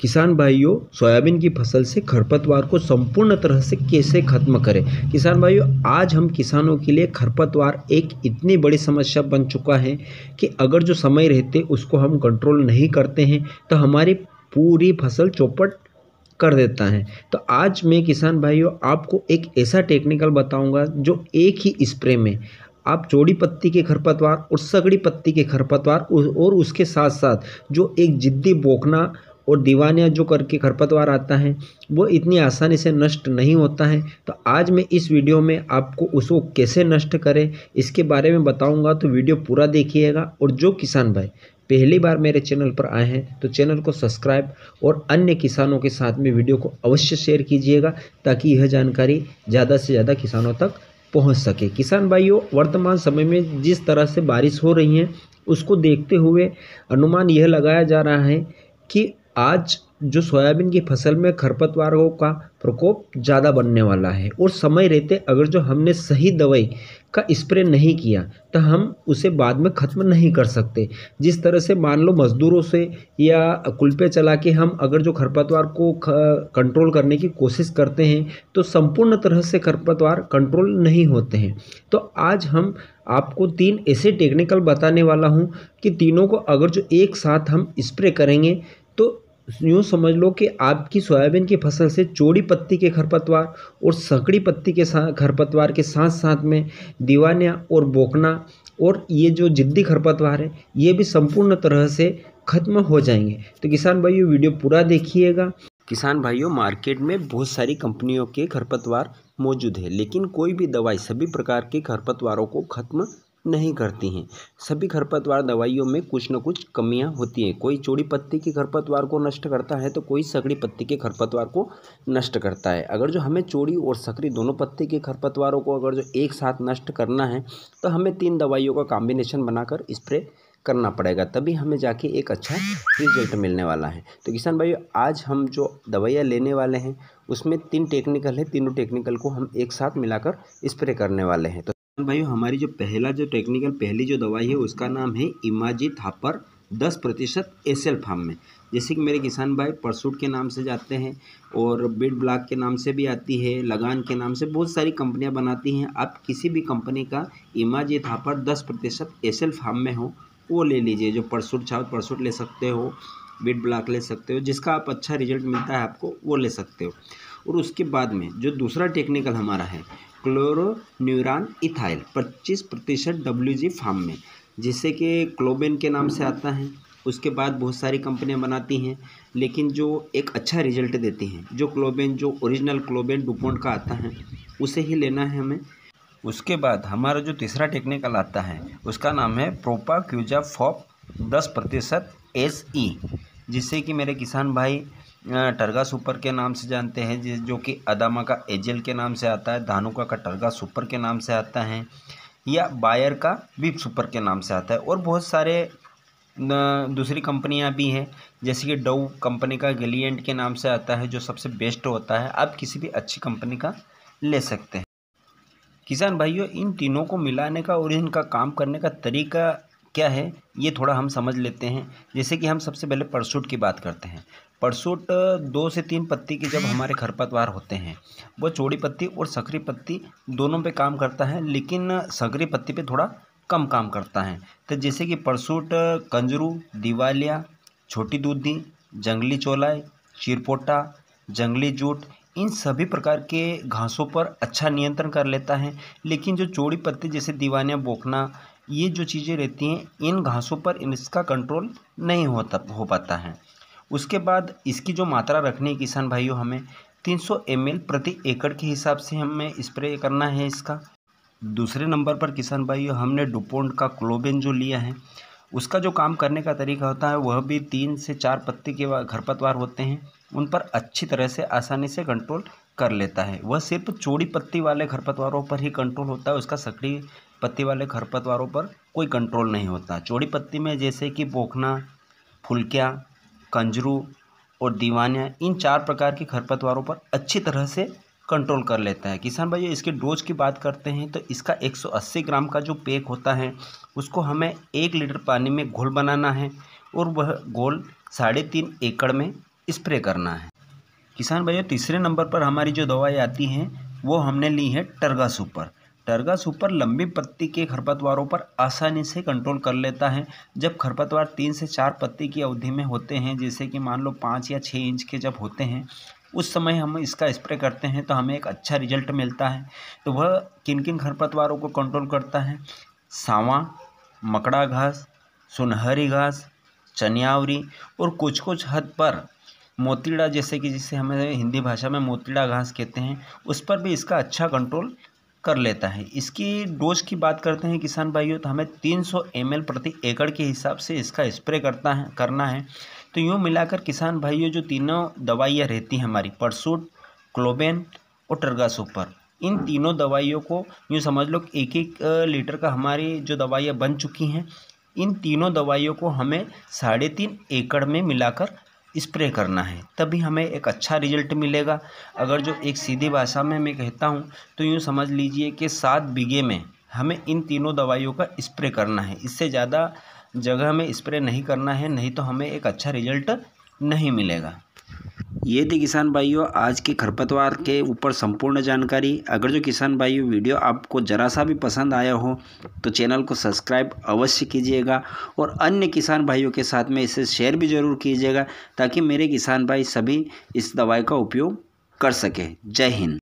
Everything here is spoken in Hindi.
किसान भाइयों सोयाबीन की फसल से खरपतवार को संपूर्ण तरह से कैसे खत्म करें किसान भाइयों आज हम किसानों के लिए खरपतवार एक इतनी बड़ी समस्या बन चुका है कि अगर जो समय रहते उसको हम कंट्रोल नहीं करते हैं तो हमारी पूरी फसल चौपट कर देता है तो आज मैं किसान भाइयों आपको एक ऐसा टेक्निकल बताऊँगा जो एक ही स्प्रे में आप चौड़ी पत्ती के खरपतवार और सगड़ी पत्ती के खरपतवार और उसके साथ साथ जो एक जिद्दी बोकना और दीवानिया जो करके खरपतवार आता है वो इतनी आसानी से नष्ट नहीं होता है तो आज मैं इस वीडियो में आपको उसको कैसे नष्ट करें इसके बारे में बताऊंगा तो वीडियो पूरा देखिएगा और जो किसान भाई पहली बार मेरे चैनल पर आए हैं तो चैनल को सब्सक्राइब और अन्य किसानों के साथ में वीडियो को अवश्य शेयर कीजिएगा ताकि यह जानकारी ज़्यादा से ज़्यादा किसानों तक पहुँच सके किसान भाइयों वर्तमान समय में जिस तरह से बारिश हो रही है उसको देखते हुए अनुमान यह लगाया जा रहा है कि आज जो सोयाबीन की फसल में खरपतवारों का प्रकोप ज़्यादा बनने वाला है और समय रहते अगर जो हमने सही दवाई का स्प्रे नहीं किया तो हम उसे बाद में ख़त्म नहीं कर सकते जिस तरह से मान लो मज़दूरों से या कुल पे चला के हम अगर जो खरपतवार को कंट्रोल करने की कोशिश करते हैं तो संपूर्ण तरह से खरपतवार कंट्रोल नहीं होते हैं तो आज हम आपको तीन ऐसे टेक्निकल बताने वाला हूँ कि तीनों को अगर जो एक साथ हम स्प्रे करेंगे तो यूँ समझ लो कि आपकी सोयाबीन की फसल से चौड़ी पत्ती के खरपतवार और सकड़ी पत्ती के साथ खरपतवार के साथ साथ में दीवानिया और बोकना और ये जो जिद्दी खरपतवार है ये भी संपूर्ण तरह से खत्म हो जाएंगे तो किसान भाइयों वीडियो पूरा देखिएगा किसान भाइयों मार्केट में बहुत सारी कंपनियों के खरपतवार मौजूद है लेकिन कोई भी दवाई सभी प्रकार के खरपतवारों को खत्म नहीं करती हैं सभी खरपतवार दवाइयों में कुछ न कुछ कमियां होती हैं कोई चौड़ी पत्ती के खरपतवार को नष्ट करता है तो कोई सकड़ी पत्ती के खरपतवार को नष्ट करता है अगर जो हमें चौड़ी और सकड़ी दोनों पत्ती के खरपतवारों को अगर जो एक साथ नष्ट करना है तो हमें तीन दवाइयों का कॉम्बिनेशन बनाकर स्प्रे करना पड़ेगा तभी हमें जाके एक अच्छा रिजल्ट मिलने वाला है तो किसान भाई आज हम जो दवाइयाँ लेने वाले हैं उसमें तीन टेक्निकल है तीनों टेक्निकल को हम एक साथ मिलाकर स्प्रे करने वाले हैं तो भाई हमारी जो पहला जो टेक्निकल पहली जो दवाई है उसका नाम है इमाजी थापर दस प्रतिशत एल फार्म में जैसे कि मेरे किसान भाई परसूट के नाम से जाते हैं और बिड ब्लॉक के नाम से भी आती है लगान के नाम से बहुत सारी कंपनियां बनाती हैं आप किसी भी कंपनी का इमाजी थापर दस प्रतिशत एल फार्म में हो वो ले लीजिए जो परसूट छाव परसूट ले सकते हो बिड ब्लॉक ले सकते हो जिसका आप अच्छा रिजल्ट मिलता है आपको वो ले सकते हो और उसके बाद में जो दूसरा टेक्निकल हमारा है क्लोरोन्यूरान इथाइल 25 प्रतिशत डब्ल्यू फार्म में जिसे कि क्लोबेन के नाम से आता है उसके बाद बहुत सारी कंपनियां बनाती हैं लेकिन जो एक अच्छा रिजल्ट देती हैं जो क्लोबेन जो ओरिजिनल क्लोबेन डुपोंट का आता है उसे ही लेना है हमें उसके बाद हमारा जो तीसरा टेक्निकल आता है उसका नाम है प्रोपा क्यूजा फॉप दस प्रतिशत एस ई e, जिससे कि मेरे किसान भाई टर्गा सुपर के नाम से जानते हैं जिस जो कि अदामा का एजल के नाम से आता है धानुका का टर्गा सुपर के नाम से आता है या बायर का विप सुपर के नाम से आता है और बहुत सारे दूसरी कंपनियां भी हैं जैसे कि डव कंपनी का गलियंट के नाम से आता है जो सबसे बेस्ट होता है आप किसी भी अच्छी कंपनी का ले सकते हैं किसान भाइयों इन तीनों को मिलाने का और इनका काम करने का तरीका क्या है ये थोड़ा हम समझ लेते हैं जैसे कि हम सबसे पहले परसूट की बात करते हैं परसुट दो से तीन पत्ती के जब हमारे खरपतवार होते हैं वह चौड़ी पत्ती और सकरी पत्ती दोनों पे काम करता है लेकिन सकरी पत्ती पे थोड़ा कम काम करता है तो जैसे कि परसुट कंजरू दिवालिया छोटी दूधी जंगली चोलाई चिरपोटा जंगली जूट इन सभी प्रकार के घासों पर अच्छा नियंत्रण कर लेता है लेकिन जो चौड़ी पत्ती जैसे दीवानिया बोखना ये जो चीज़ें रहती हैं इन घासों पर इसका कंट्रोल नहीं होता हो पाता है उसके बाद इसकी जो मात्रा रखनी है किसान भाइयों हमें 300 सौ प्रति एकड़ के हिसाब से हमें स्प्रे करना है इसका दूसरे नंबर पर किसान भाइयों हमने डुपोंड का क्लोबेन जो लिया है उसका जो काम करने का तरीका होता है वह भी तीन से चार पत्ते के खरपतवार होते हैं उन पर अच्छी तरह से आसानी से कंट्रोल कर लेता है वह सिर्फ चौड़ी पत्ती वाले खरपतवारों पर ही कंट्रोल होता है उसका सकड़ी पत्ती वाले खरपतवारों पर कोई कंट्रोल नहीं होता चौड़ी पत्ती में जैसे कि बोखना फुलकिया कंजरू और दीवानिया इन चार प्रकार के खरपतवारों पर अच्छी तरह से कंट्रोल कर लेता है किसान भाइयों इसके डोज की बात करते हैं तो इसका 180 ग्राम का जो पेक होता है उसको हमें एक लीटर पानी में घोल बनाना है और वह घोल साढ़े तीन एकड़ में स्प्रे करना है किसान भाइयों तीसरे नंबर पर हमारी जो दवाई आती हैं वो हमने ली है टर्गा सुपर टर्गा सुपर लंबी पत्ती के खरपतवारों पर आसानी से कंट्रोल कर लेता है जब खरपतवार तीन से चार पत्ती की अवधि में होते हैं जैसे कि मान लो पाँच या छः इंच के जब होते हैं उस समय हम इसका स्प्रे करते हैं तो हमें एक अच्छा रिजल्ट मिलता है तो वह किन किन खरपतवारों को कंट्रोल करता है सावा मकड़ा घास सुनहरी घास चनियावरी और कुछ कुछ हद पर मोतीड़ा जैसे कि जिसे हमें हिंदी भाषा में मोतीड़ा घास कहते हैं उस पर भी इसका अच्छा कंट्रोल कर लेता है इसकी डोज की बात करते हैं किसान भाइयों तो हमें 300 सौ प्रति एकड़ के हिसाब से इसका स्प्रे करता है करना है तो यूँ मिलाकर किसान भाइयों जो तीनों दवाइयाँ रहती हैं हमारी परसूट क्लोबेन और सुपर इन तीनों दवाइयों को यूँ समझ लो एक एक लीटर का हमारी जो दवाइयाँ बन चुकी हैं इन तीनों दवाइयों को हमें साढ़े तीन एकड़ में मिलाकर स्प्रे करना है तभी हमें एक अच्छा रिजल्ट मिलेगा अगर जो एक सीधी भाषा में मैं कहता हूँ तो यूँ समझ लीजिए कि सात बीघे में हमें इन तीनों दवाइयों का स्प्रे करना है इससे ज़्यादा जगह में स्प्रे नहीं करना है नहीं तो हमें एक अच्छा रिजल्ट नहीं मिलेगा ये थी किसान भाइयों आज की खरपतवार के ऊपर संपूर्ण जानकारी अगर जो किसान भाइयों वीडियो आपको ज़रा सा भी पसंद आया हो तो चैनल को सब्सक्राइब अवश्य कीजिएगा और अन्य किसान भाइयों के साथ में इसे शेयर भी ज़रूर कीजिएगा ताकि मेरे किसान भाई सभी इस दवाई का उपयोग कर सके जय हिंद